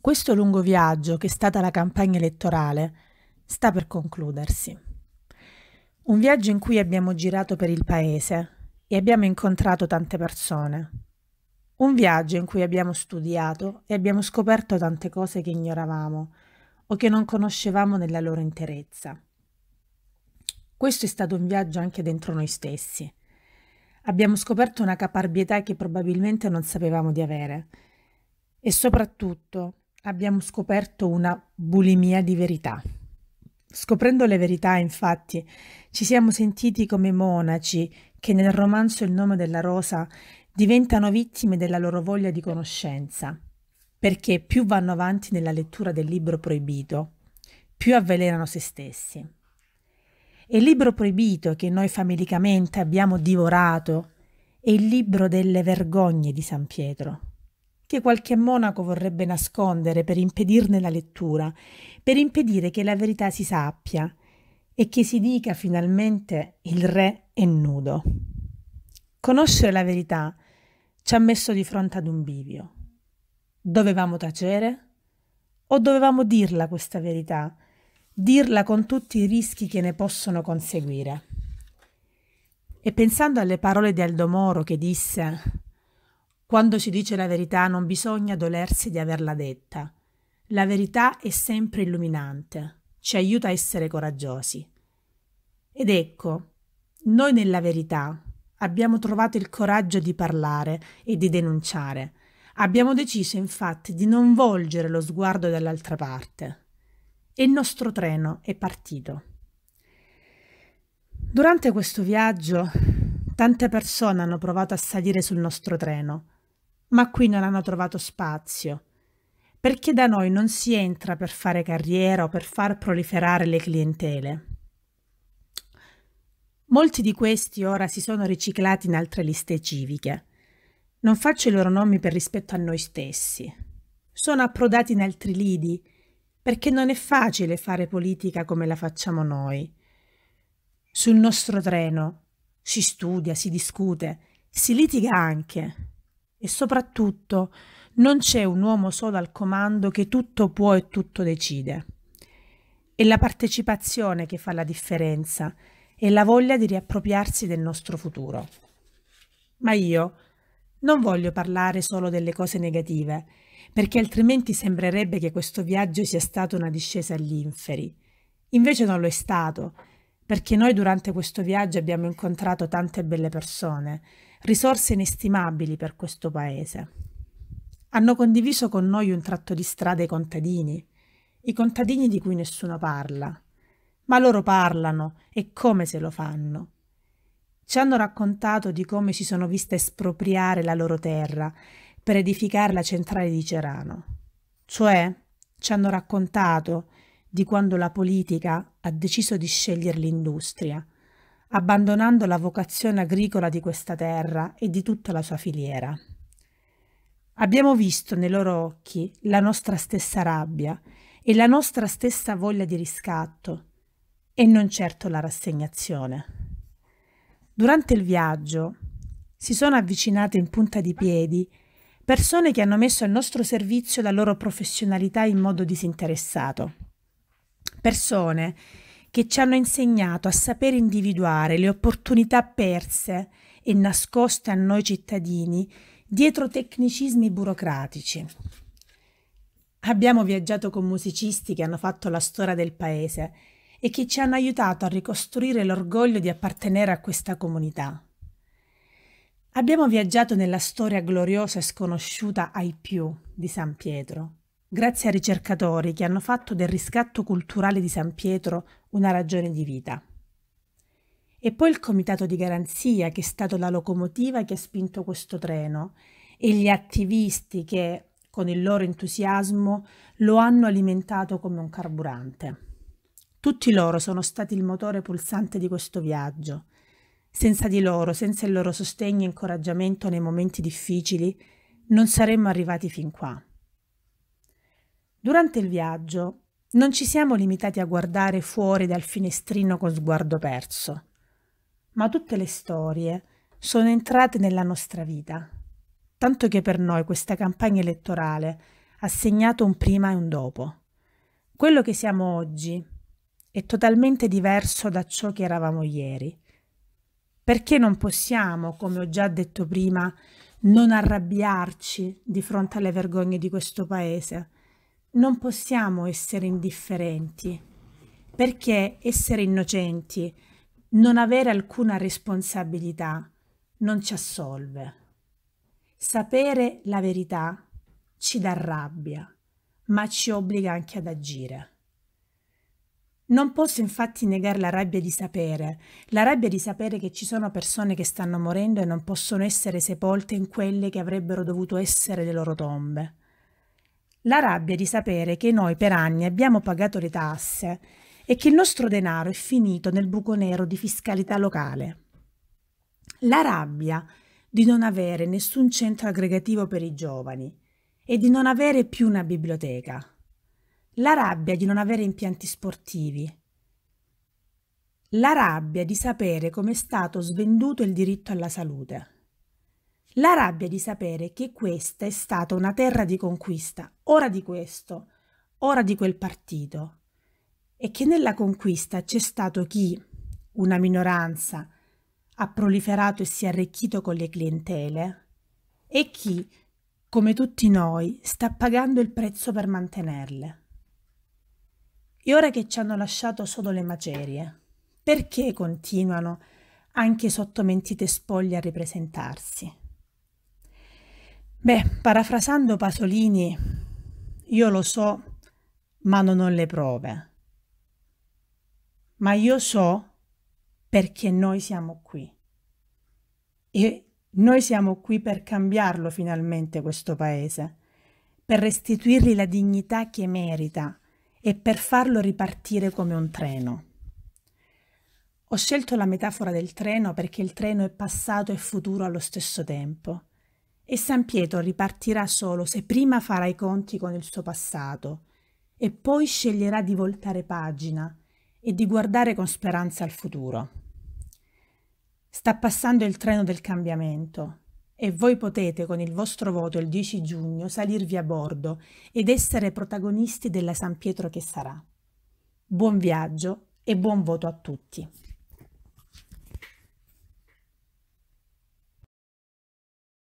Questo lungo viaggio, che è stata la campagna elettorale, sta per concludersi. Un viaggio in cui abbiamo girato per il paese e abbiamo incontrato tante persone. Un viaggio in cui abbiamo studiato e abbiamo scoperto tante cose che ignoravamo o che non conoscevamo nella loro interezza. Questo è stato un viaggio anche dentro noi stessi. Abbiamo scoperto una caparbietà che probabilmente non sapevamo di avere e soprattutto abbiamo scoperto una bulimia di verità. Scoprendo le verità, infatti, ci siamo sentiti come monaci che nel romanzo Il nome della rosa diventano vittime della loro voglia di conoscenza, perché più vanno avanti nella lettura del libro proibito, più avvelenano se stessi. E il libro proibito che noi familicamente abbiamo divorato è il libro delle vergogne di San Pietro che qualche monaco vorrebbe nascondere per impedirne la lettura, per impedire che la verità si sappia e che si dica finalmente il re è nudo. Conoscere la verità ci ha messo di fronte ad un bivio. Dovevamo tacere o dovevamo dirla questa verità, dirla con tutti i rischi che ne possono conseguire? E pensando alle parole di Aldo Moro che disse quando si dice la verità non bisogna dolersi di averla detta. La verità è sempre illuminante, ci aiuta a essere coraggiosi. Ed ecco, noi nella verità abbiamo trovato il coraggio di parlare e di denunciare. Abbiamo deciso infatti di non volgere lo sguardo dall'altra parte. E il nostro treno è partito. Durante questo viaggio tante persone hanno provato a salire sul nostro treno, ma qui non hanno trovato spazio. Perché da noi non si entra per fare carriera o per far proliferare le clientele. Molti di questi ora si sono riciclati in altre liste civiche. Non faccio i loro nomi per rispetto a noi stessi. Sono approdati in altri lidi perché non è facile fare politica come la facciamo noi. Sul nostro treno si studia, si discute, si litiga anche, e soprattutto non c'è un uomo solo al comando che tutto può e tutto decide. È la partecipazione che fa la differenza e la voglia di riappropriarsi del nostro futuro. Ma io non voglio parlare solo delle cose negative, perché altrimenti sembrerebbe che questo viaggio sia stato una discesa agli inferi. Invece non lo è stato, perché noi durante questo viaggio abbiamo incontrato tante belle persone, risorse inestimabili per questo paese. Hanno condiviso con noi un tratto di strada i contadini, i contadini di cui nessuno parla, ma loro parlano e come se lo fanno. Ci hanno raccontato di come si sono viste espropriare la loro terra per edificare la centrale di Cerano. Cioè, ci hanno raccontato di quando la politica ha deciso di scegliere l'industria, abbandonando la vocazione agricola di questa terra e di tutta la sua filiera. Abbiamo visto nei loro occhi la nostra stessa rabbia e la nostra stessa voglia di riscatto, e non certo la rassegnazione. Durante il viaggio si sono avvicinate in punta di piedi persone che hanno messo al nostro servizio la loro professionalità in modo disinteressato. Persone che che ci hanno insegnato a saper individuare le opportunità perse e nascoste a noi cittadini dietro tecnicismi burocratici. Abbiamo viaggiato con musicisti che hanno fatto la storia del paese e che ci hanno aiutato a ricostruire l'orgoglio di appartenere a questa comunità. Abbiamo viaggiato nella storia gloriosa e sconosciuta ai più di San Pietro, grazie a ricercatori che hanno fatto del riscatto culturale di San Pietro una ragione di vita. E poi il comitato di garanzia, che è stato la locomotiva che ha spinto questo treno, e gli attivisti che, con il loro entusiasmo, lo hanno alimentato come un carburante. Tutti loro sono stati il motore pulsante di questo viaggio. Senza di loro, senza il loro sostegno e incoraggiamento nei momenti difficili, non saremmo arrivati fin qua. Durante il viaggio non ci siamo limitati a guardare fuori dal finestrino con sguardo perso, ma tutte le storie sono entrate nella nostra vita, tanto che per noi questa campagna elettorale ha segnato un prima e un dopo. Quello che siamo oggi è totalmente diverso da ciò che eravamo ieri, perché non possiamo, come ho già detto prima, non arrabbiarci di fronte alle vergogne di questo Paese, non possiamo essere indifferenti, perché essere innocenti, non avere alcuna responsabilità, non ci assolve. Sapere la verità ci dà rabbia, ma ci obbliga anche ad agire. Non posso infatti negare la rabbia di sapere, la rabbia di sapere che ci sono persone che stanno morendo e non possono essere sepolte in quelle che avrebbero dovuto essere le loro tombe la rabbia di sapere che noi per anni abbiamo pagato le tasse e che il nostro denaro è finito nel buco nero di fiscalità locale. La rabbia di non avere nessun centro aggregativo per i giovani e di non avere più una biblioteca. La rabbia di non avere impianti sportivi. La rabbia di sapere come è stato svenduto il diritto alla salute. La rabbia di sapere che questa è stata una terra di conquista, ora di questo, ora di quel partito, e che nella conquista c'è stato chi, una minoranza, ha proliferato e si è arricchito con le clientele, e chi, come tutti noi, sta pagando il prezzo per mantenerle. E ora che ci hanno lasciato solo le macerie, perché continuano, anche sotto mentite spoglie, a ripresentarsi? Beh, parafrasando Pasolini, io lo so, ma non ho le prove. Ma io so perché noi siamo qui. E noi siamo qui per cambiarlo finalmente questo paese, per restituirgli la dignità che merita e per farlo ripartire come un treno. Ho scelto la metafora del treno perché il treno è passato e futuro allo stesso tempo e San Pietro ripartirà solo se prima farà i conti con il suo passato e poi sceglierà di voltare pagina e di guardare con speranza al futuro. Sta passando il treno del cambiamento e voi potete con il vostro voto il 10 giugno salirvi a bordo ed essere protagonisti della San Pietro che sarà. Buon viaggio e buon voto a tutti.